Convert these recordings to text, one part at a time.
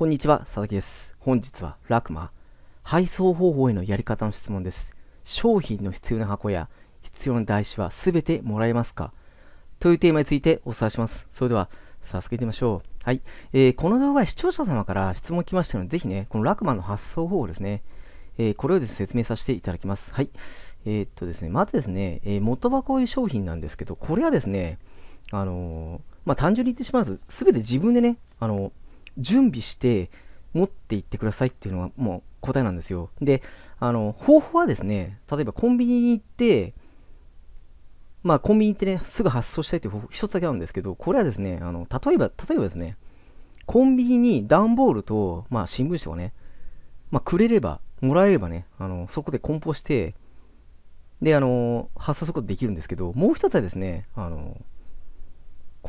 こんにちは、佐々木です。本日は、ラクマ、配送方法へのやり方の質問です。商品の必要な箱や必要な台紙は全てもらえますかというテーマについてお伝えします。それでは、早速行ってみましょう。はい。えー、この動画、視聴者様から質問来ましたので、ぜひね、このラクマの発送方法ですね、えー、これをですね、説明させていただきます。はい。えー、っとですね、まずですね、えー、元箱こいう商品なんですけど、これはですね、あのまあ、単純に言ってしまうと、全て自分でね、あの準備して持っていってくださいっていうのはもう答えなんですよ。で、あの、方法はですね、例えばコンビニに行って、まあコンビニってね、すぐ発送したいっていう方法、一つだけあるんですけど、これはですね、あの、例えば、例えばですね、コンビニに段ボールと、まあ新聞紙をね、まあくれれば、もらえればね、あの、そこで梱包して、で、あの、発送することできるんですけど、もう一つはですね、あの、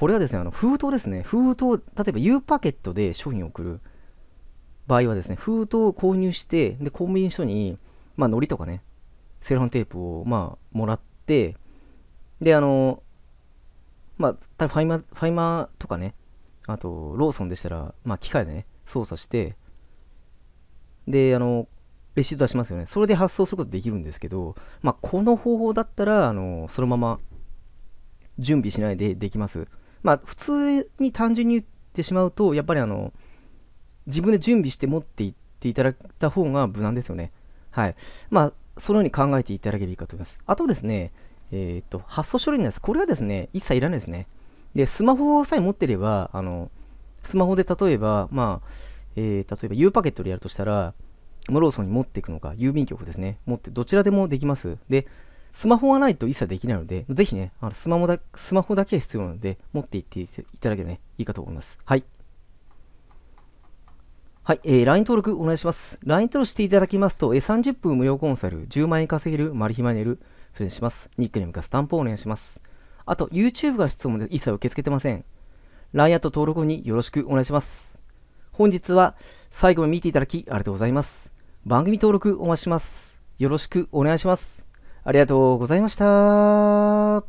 これはですね、あの封筒ですね。封筒、例えば U パケットで商品を送る場合はですね、封筒を購入して、で、コンビニ所に、まあ、糊とかね、セロハンテープを、まあ、もらって、で、あの、まあ、たファイマ、ファイマとかね、あと、ローソンでしたら、まあ、機械でね、操作して、で、あの、レシート出しますよね。それで発送することできるんですけど、まあ、この方法だったら、あの、そのまま準備しないでできます。まあ、普通に単純に言ってしまうと、やっぱりあの、自分で準備して持っていっていただいた方が無難ですよね。はい。まあ、そのように考えていただければいいかと思います。あとですね、えっ、と、発送書類んです。これはですね、一切いらないですね。で、スマホさえ持ってれば、あの、スマホで例えば、まあ、えー、例えば U パケットでやるとしたら、ローソンに持っていくのか、郵便局ですね、持って、どちらでもできます。で、スマホがないと一切できないので、ぜひね、あのスマホだスマホだけ必要なので、持っていっていただければ、ね、いいかと思います。はい。はい、えー、LINE 登録お願いします。LINE 登録していただきますと、えー、30分無料コンサル、10万円稼げる、マルヒマネル、失礼します。ニックネームかスタンプをお願いします。あと、YouTube が質問で一切受け付けてません。LINE アット登録後によろしくお願いします。本日は最後まで見ていただきありがとうございます。番組登録お待ちします。よろしくお願いします。ありがとうございました。